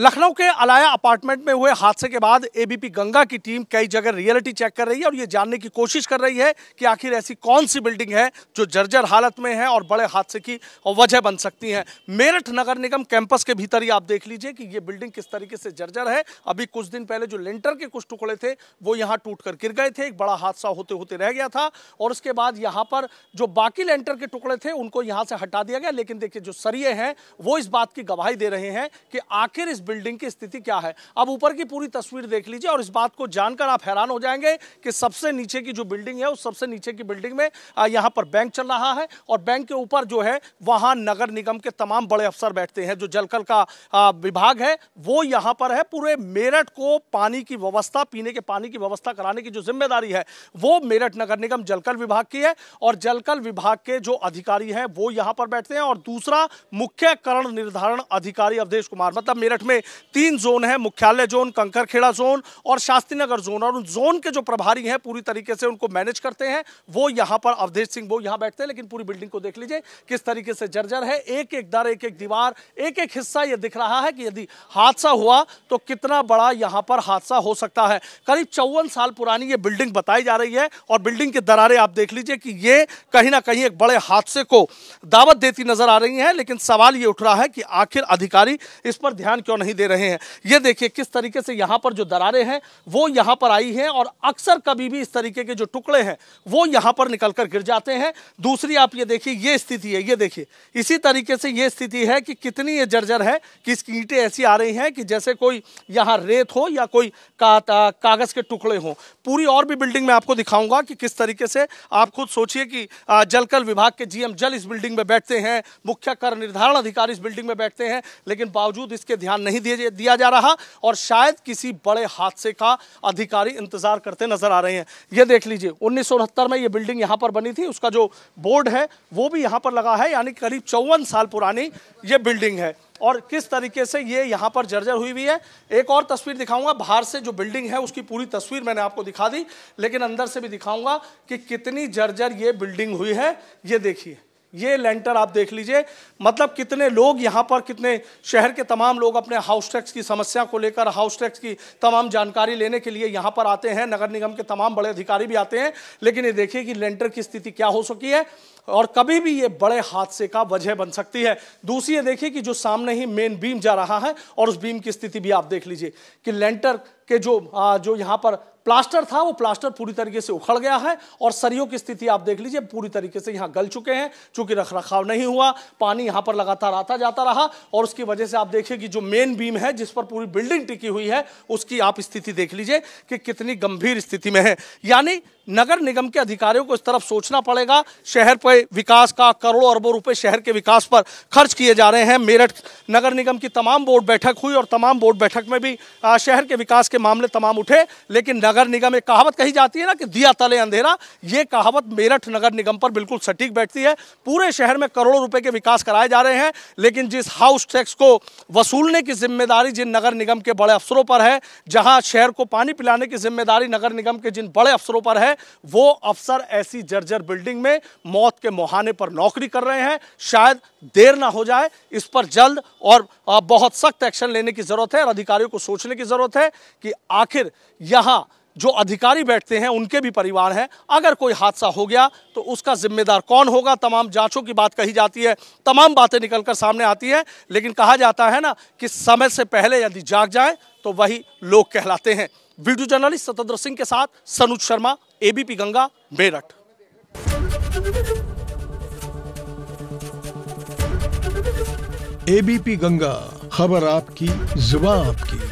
लखनऊ के अलाया अपार्टमेंट में हुए हादसे के बाद एबीपी गंगा की टीम कई जगह रियलिटी चेक कर रही है और ये जानने की कोशिश कर रही है कि आखिर ऐसी कौन सी बिल्डिंग है जो जर्जर हालत में है और बड़े हादसे की वजह बन सकती है मेरठ नगर निगम कैंपस के भीतर ही आप देख लीजिए कि ये बिल्डिंग किस तरीके से जर्जर है अभी कुछ दिन पहले जो लेंटर के कुछ टुकड़े थे वो यहाँ टूट कर गिर गए थे एक बड़ा हादसा होते होते रह गया था और उसके बाद यहाँ पर जो बाकी लेंटर के टुकड़े थे उनको यहाँ से हटा दिया गया लेकिन देखिए जो सरिये हैं वो इस बात की गवाही दे रहे हैं कि आखिर इस बिल्डिंग की स्थिति क्या है अब ऊपर की पूरी तस्वीर देख लीजिए और इस बात को जानकर आप हैरान हो जाएंगे कि सबसे नीचे की जो बिल्डिंग है उस सबसे नीचे की बिल्डिंग में यहाँ पर बैंक चल रहा है और बैंक के ऊपर जो है वहाँ नगर निगम के तमाम बड़े अफसर बैठते हैं जो जलकल का विभाग है वो यहाँ पर है पूरे मेरठ को पानी की व्यवस्था पीने के पानी की व्यवस्था कराने की जो जिम्मेदारी है वो मेरठ नगर निगम जलकल विभाग की है और जलकल विभाग के जो अधिकारी हैं वो यहाँ पर बैठते हैं और दूसरा मुख्य करण निर्धारण अधिकारी अवधेश कुमार मतलब मेरठ में में तीन जोन है मुख्यालय जोन कंकरखेड़ा जोन और शास्त्री नगर जोन और उन जोन के जो प्रभारी हैं पूरी तरीके से उनको मैनेज करते हैं वो यहाँ पर अवधेश सिंह वो यहाँ बैठते हैं लेकिन पूरी बिल्डिंग को देख लीजिए किस तरीके से जर्जर है एक एक दर एक एक दीवार एक एक हिस्सा ये दिख रहा है कि यदि हादसा हुआ तो कितना बड़ा यहाँ पर हादसा हो सकता है करीब चौवन साल पुरानी ये बिल्डिंग बताई जा रही है और बिल्डिंग के दरारे आप देख लीजिए कि ये कहीं ना कहीं एक बड़े हादसे को दावत देती नजर आ रही है लेकिन सवाल ये उठ रहा है कि आखिर अधिकारी इस पर ध्यान क्यों नहीं नहीं दे रहे हैं ये देखिए किस तरीके से यहाँ पर जो दरारें हैं वो यहाँ पर आई हैं और अक्सर कभी भी इस तरीके के जो टुकड़े हैं वो यहाँ पर निकल कर गिर जाते हैं दूसरी आप ये देखिए ये स्थिति है ये देखिए इसी तरीके से ये स्थिति है कि कितनी ये जर्जर है कि इसकी ईंटें ऐसी आ रही हैं कि जैसे कोई यहाँ रेत हो या कोई कागज़ के टुकड़े हों पूरी और भी बिल्डिंग में आपको दिखाऊंगा कि किस तरीके से आप खुद सोचिए कि जलकल विभाग के जीएम जल इस बिल्डिंग में बैठते हैं मुख्य कर निर्धारण अधिकारी इस बिल्डिंग में बैठते हैं लेकिन बावजूद इसके ध्यान नहीं नहीं दिया जा रहा और शायद किसी बड़े हादसे का अधिकारी इंतजार करते नजर आ रहे हैं ये देख लीजिए उन्नीस में ये बिल्डिंग यहाँ पर बनी थी उसका जो बोर्ड है वो भी यहाँ पर लगा है यानी करीब चौवन साल पुरानी ये बिल्डिंग है और किस तरीके से ये यहाँ पर जर्जर हुई हुई है एक और तस्वीर दिखाऊंगा बाहर से जो बिल्डिंग है उसकी पूरी तस्वीर मैंने आपको दिखा दी लेकिन अंदर से भी दिखाऊंगा कि कितनी जर्जर ये बिल्डिंग हुई है ये देखिए ये लेंटर आप देख लीजिए मतलब कितने लोग यहाँ पर कितने शहर के तमाम लोग अपने हाउस टैक्स की समस्या को लेकर हाउस टैक्स की तमाम जानकारी लेने के लिए यहाँ पर आते हैं नगर निगम के तमाम बड़े अधिकारी भी आते हैं लेकिन ये देखिए कि लेंटर की स्थिति क्या हो सकी है और कभी भी ये बड़े हादसे का वजह बन सकती है दूसरी ये देखिए कि जो सामने ही मेन बीम जा रहा है और उस बीम की स्थिति भी आप देख लीजिए कि लेंटर के जो आ, जो यहाँ पर प्लास्टर था वो प्लास्टर पूरी तरीके से उखड़ गया है और सरियों की स्थिति आप देख लीजिए पूरी तरीके से यहाँ गल चुके हैं चूंकि रख रखाव नहीं हुआ पानी यहाँ पर लगातार आता जाता रहा और उसकी वजह से आप देखिए कि जो मेन बीम है जिस पर पूरी बिल्डिंग टिकी हुई है उसकी आप स्थिति देख लीजिए कि कितनी गंभीर स्थिति में है यानी नगर निगम के अधिकारियों को इस तरफ सोचना पड़ेगा शहर पर विकास का करोड़ों अरबों रुपए शहर के विकास पर खर्च किए जा रहे हैं मेरठ नगर निगम की तमाम बोर्ड बैठक हुई और तमाम बोर्ड बैठक में भी शहर के विकास के मामले तमाम उठे लेकिन नगर निगम एक कहावत कही जाती है ना कि दिया तले अंधेरा ये कहावत मेरठ नगर निगम पर बिल्कुल सटीक बैठती है पूरे शहर में करोड़ों रुपये के विकास कराए जा रहे हैं लेकिन जिस हाउस टैक्स को वसूलने की जिम्मेदारी जिन नगर निगम के बड़े अफसरों पर है जहाँ शहर को पानी पिलाने की जिम्मेदारी नगर निगम के जिन बड़े अफसरों पर है वो अफसर ऐसी जर्जर बिल्डिंग में मौत के मुहाने पर नौकरी कर रहे हैं शायद देर ना हो जाए इस पर जल्द और बहुत सख्त एक्शन लेने की ज़रूरत है और अधिकारियों को सोचने की ज़रूरत है कि आखिर यहाँ जो अधिकारी बैठते हैं उनके भी परिवार हैं अगर कोई हादसा हो गया तो उसका जिम्मेदार कौन होगा तमाम जांचों की बात कही जाती है तमाम बातें निकलकर सामने आती हैं लेकिन कहा जाता है ना कि समय से पहले यदि जाग जाए तो वही लोग कहलाते हैं वीडियो जर्नलिस्ट सतेंद्र सिंह के साथ सनुज शर्मा एबीपी गंगा मेरठ एबीपी गंगा खबर आपकी जुबा आपकी